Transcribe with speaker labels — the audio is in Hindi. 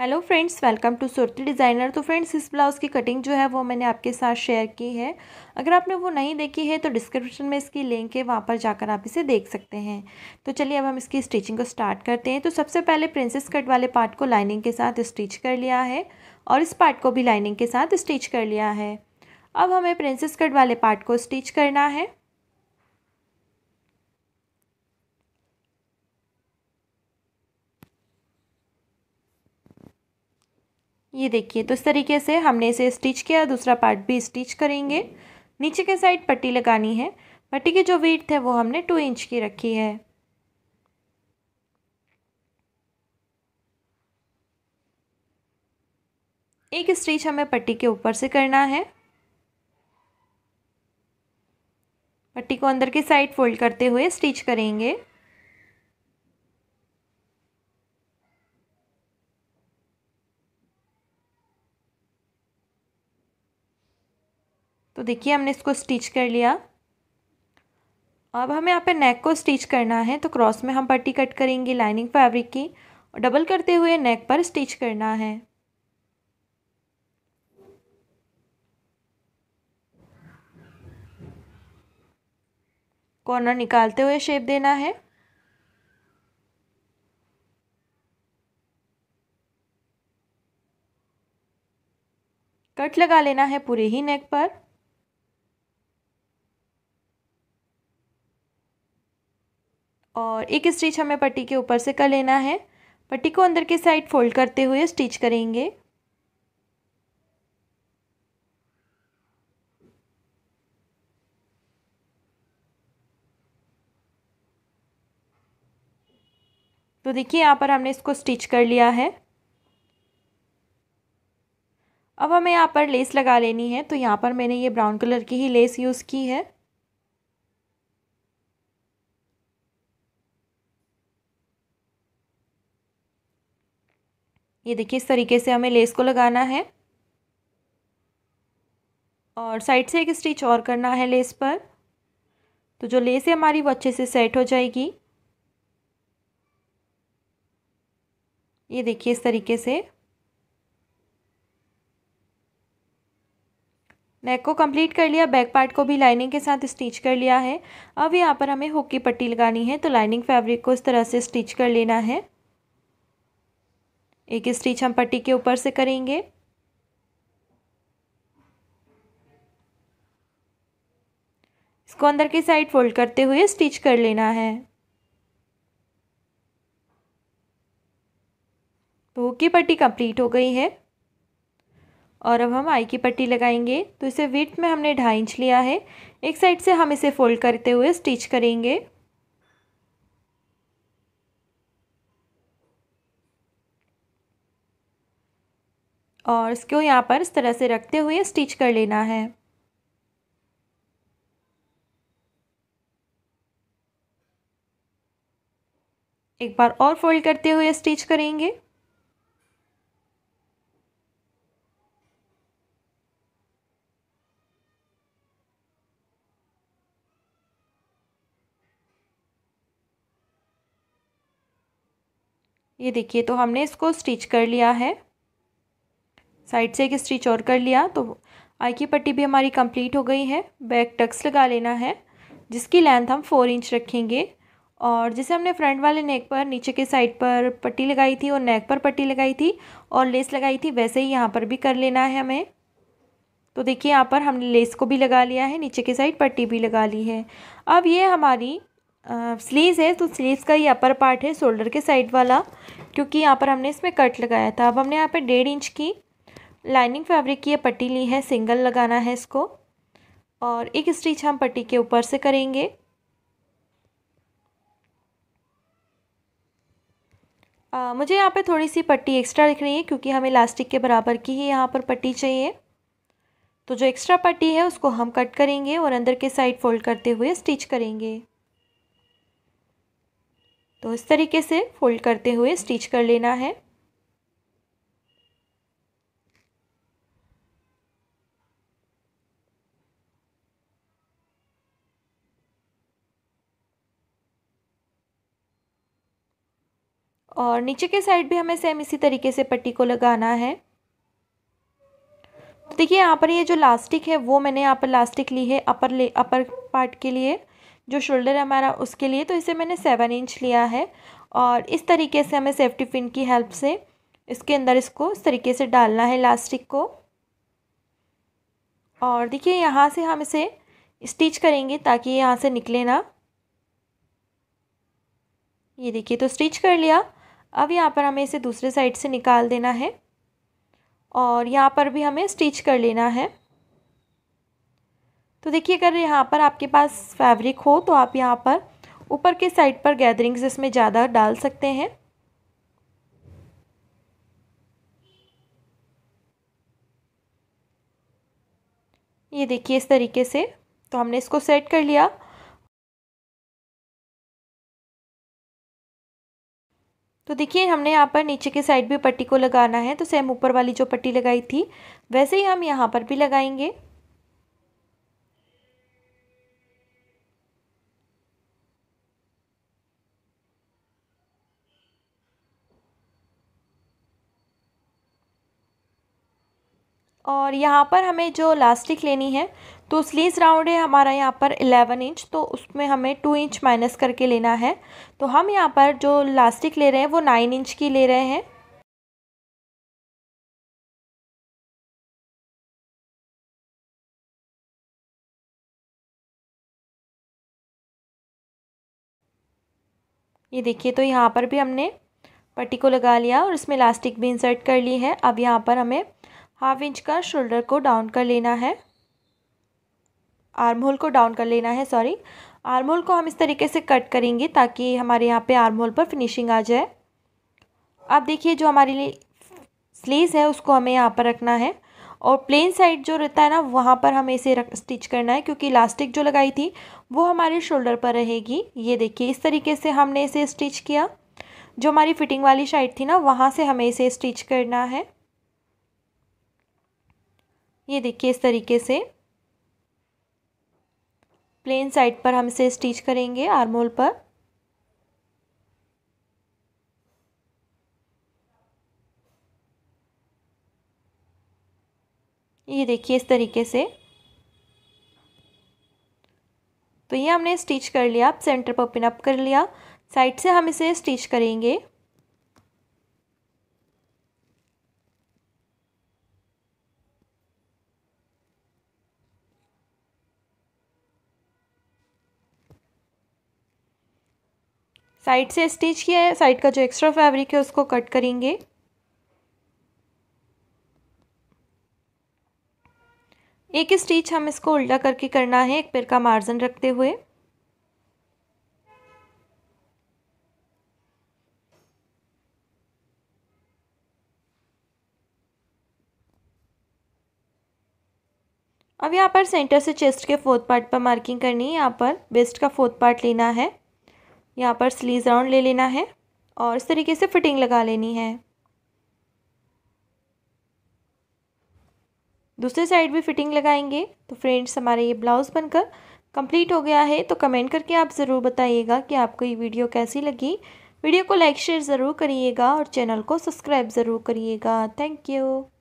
Speaker 1: hello friends welcome to Surti designer तो फ्रेंड्स इस ब्लाउज़ की कटिंग जो है वो मैंने आपके साथ शेयर की है अगर आपने वो नहीं देखी है तो डिस्क्रिप्शन में इसकी लिंक है वहाँ पर जाकर आप इसे देख सकते हैं तो चलिए अब हम इसकी स्टिचिंग को स्टार्ट करते हैं तो सबसे पहले प्रिंसेस कट वाले पार्ट को लाइनिंग के साथ स्टिच कर लिया है और इस पार्ट को भी लाइनिंग के साथ स्टिच कर लिया है अब हमें प्रिंसेस कट वाले पार्ट को स्टिच करना है ये देखिए तो इस तरीके से हमने इसे स्टिच किया दूसरा पार्ट भी स्टिच करेंगे नीचे के साइड पट्टी लगानी है पट्टी की जो वीट है वो हमने टू इंच की रखी है एक स्टिच हमें पट्टी के ऊपर से करना है पट्टी को अंदर की साइड फोल्ड करते हुए स्टिच करेंगे देखिए हमने इसको स्टिच कर लिया अब हमें यहाँ पे नेक को स्टिच करना है तो क्रॉस में हम पट्टी कट करेंगे लाइनिंग फैब्रिक की और डबल करते हुए नेक पर स्टिच करना है कॉर्नर निकालते हुए शेप देना है कट लगा लेना है पूरे ही नेक पर और एक स्टिच हमें पट्टी के ऊपर से कर लेना है पट्टी को अंदर के साइड फोल्ड करते हुए स्टिच करेंगे तो देखिए यहाँ पर हमने इसको स्टिच कर लिया है अब हमें यहाँ पर लेस लगा लेनी है तो यहाँ पर मैंने ये ब्राउन कलर की ही लेस यूज़ की है ये देखिए इस तरीके से हमें लेस को लगाना है और साइड से एक स्टिच और करना है लेस पर तो जो लेस है हमारी वो अच्छे से सेट हो जाएगी ये देखिए इस तरीके से नेक को कंप्लीट कर लिया बैक पार्ट को भी लाइनिंग के साथ स्टिच कर लिया है अब यहाँ पर हमें हुक की पट्टी लगानी है तो लाइनिंग फैब्रिक को इस तरह से स्टिच कर लेना है एक स्टिच हम पट्टी के ऊपर से करेंगे इसको अंदर की साइड फोल्ड करते हुए स्टिच कर लेना है तो की पट्टी कंप्लीट हो गई है और अब हम आई की पट्टी लगाएंगे तो इसे विथ में हमने ढाई इंच लिया है एक साइड से हम इसे फोल्ड करते हुए स्टिच करेंगे और इसको यहाँ पर इस तरह से रखते हुए स्टिच कर लेना है एक बार और फोल्ड करते हुए स्टिच करेंगे ये देखिए तो हमने इसको स्टिच कर लिया है साइड से एक स्टिच और कर लिया तो आई की पट्टी भी हमारी कंप्लीट हो गई है बैक टक्स लगा लेना है जिसकी लेंथ हम फोर इंच रखेंगे और जैसे हमने फ्रंट वाले नेक पर नीचे के साइड पर पट्टी लगाई थी और नेक पर पट्टी लगाई थी और लेस लगाई थी वैसे ही यहाँ पर भी कर लेना है हमें तो देखिए यहाँ पर हमने लेस को भी लगा लिया है नीचे के साइड पट्टी भी लगा ली है अब ये हमारी स्लीव्स है तो स्लीव्स का ये अपर पार्ट है शोल्डर के साइड वाला क्योंकि यहाँ पर हमने इसमें कट लगाया था अब हमने यहाँ पर डेढ़ इंच की लाइनिंग फैब्रिक की ये पट्टी ली है सिंगल लगाना है इसको और एक स्टिच हम पट्टी के ऊपर से करेंगे आ, मुझे यहाँ पे थोड़ी सी पट्टी एक्स्ट्रा दिख रही है क्योंकि हमें इलास्टिक के बराबर की ही यहाँ पर पट्टी चाहिए तो जो एक्स्ट्रा पट्टी है उसको हम कट करेंगे और अंदर के साइड फोल्ड करते हुए स्टिच करेंगे तो इस तरीके से फोल्ड करते हुए स्टिच कर लेना है और नीचे के साइड भी हमें सेम इसी तरीके से पट्टी को लगाना है तो देखिए यहाँ पर ये जो लास्टिक है वो मैंने यहाँ पर लास्टिक ली है अपर ले अपर पार्ट के लिए जो शोल्डर है हमारा उसके लिए तो इसे मैंने सेवन इंच लिया है और इस तरीके से हमें सेफ्टी पिन की हेल्प से इसके अंदर इसको इस तरीके से डालना है लास्टिक को और देखिए यहाँ से हम इसे स्टिच करेंगे ताकि यहाँ से निकले ना ये देखिए तो स्टिच कर लिया अब यहाँ पर हमें इसे दूसरे साइड से निकाल देना है और यहाँ पर भी हमें स्टिच कर लेना है तो देखिए अगर यहाँ पर आपके पास फैब्रिक हो तो आप यहाँ पर ऊपर के साइड पर गैदरिंग्स इसमें ज़्यादा डाल सकते हैं ये देखिए इस तरीके से तो हमने इसको सेट कर लिया तो देखिए हमने यहाँ पर नीचे के साइड भी पट्टी को लगाना है तो सेम ऊपर वाली जो पट्टी लगाई थी वैसे ही हम यहाँ पर भी लगाएंगे और यहाँ पर हमें जो लास्टिक लेनी है तो स्लीव राउंड है हमारा यहाँ पर 11 इंच तो उसमें हमें 2 इंच माइनस करके लेना है तो हम यहाँ पर जो लास्टिक ले रहे हैं वो 9 इंच की ले रहे हैं ये देखिए तो यहाँ पर भी हमने पट्टी को लगा लिया और इसमें इलास्टिक भी इंसर्ट कर ली है अब यहाँ पर हमें हाफ इंच का शोल्डर को डाउन कर लेना है आर्म होल को डाउन कर लेना है सॉरी आर्म होल को हम इस तरीके से कट करेंगे ताकि हमारे यहाँ पे आर्म होल पर फिनिशिंग आ जाए अब देखिए जो हमारे लिए स्लीव्स है उसको हमें यहाँ पर रखना है और प्लेन साइड जो रहता है ना वहाँ पर हमें इसे रख स्टिच करना है क्योंकि इलास्टिक जो लगाई थी वो हमारे शोल्डर पर रहेगी ये देखिए इस तरीके से हमने इसे स्टिच किया जो हमारी फिटिंग वाली साइड थी ना वहाँ से हमें इसे स्टिच करना है ये देखिए इस तरीके से प्लेन साइड पर हम इसे स्टिच करेंगे आर्मोल पर ये देखिए इस तरीके से तो ये हमने स्टिच कर लिया अब सेंटर पर ओपन अप कर लिया साइड से हम इसे स्टिच करेंगे साइड से स्टिच किया है साइड का जो एक्स्ट्रा फैब्रिक है उसको कट करेंगे एक स्टिच हम इसको उल्टा करके करना है एक पैर का मार्जिन रखते हुए अब यहाँ पर सेंटर से चेस्ट के फोर्थ पार्ट पर मार्किंग करनी है यहाँ पर वेस्ट का फोर्थ पार्ट लेना है यहाँ पर स्लीज राउंड ले लेना है और इस तरीके से फिटिंग लगा लेनी है दूसरे साइड भी फिटिंग लगाएंगे तो फ्रेंड्स हमारे ये ब्लाउज़ बनकर कंप्लीट हो गया है तो कमेंट करके आप ज़रूर बताइएगा कि आपको ये वीडियो कैसी लगी वीडियो को लाइक शेयर ज़रूर करिएगा और चैनल को सब्सक्राइब ज़रूर करिएगा थैंक यू